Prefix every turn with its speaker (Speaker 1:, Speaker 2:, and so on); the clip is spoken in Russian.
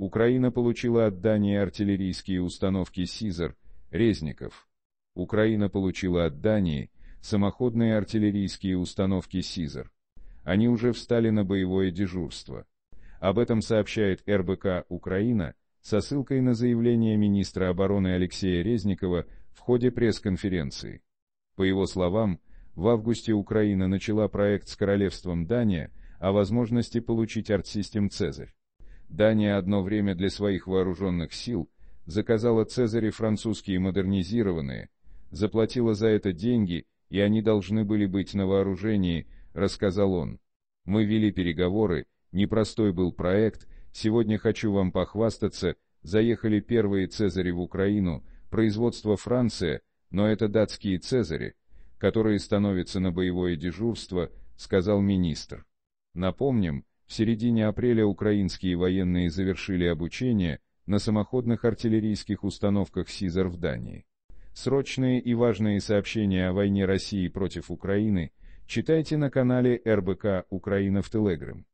Speaker 1: Украина получила от Дании артиллерийские установки Сизер. «Резников». Украина получила от Дании самоходные артиллерийские установки Сизер. Они уже встали на боевое дежурство. Об этом сообщает РБК «Украина» со ссылкой на заявление министра обороны Алексея Резникова в ходе пресс-конференции. По его словам, в августе Украина начала проект с королевством Дания о возможности получить артсистем «Цезарь». Дания одно время для своих вооруженных сил заказала Цезаре французские модернизированные, заплатила за это деньги, и они должны были быть на вооружении, рассказал он. Мы вели переговоры, непростой был проект, сегодня хочу вам похвастаться, заехали первые Цезари в Украину, производство Франция, но это датские Цезари, которые становятся на боевое дежурство, сказал министр. Напомним, в середине апреля украинские военные завершили обучение на самоходных артиллерийских установках «Сизар» в Дании. Срочные и важные сообщения о войне России против Украины читайте на канале РБК «Украина в Телеграм».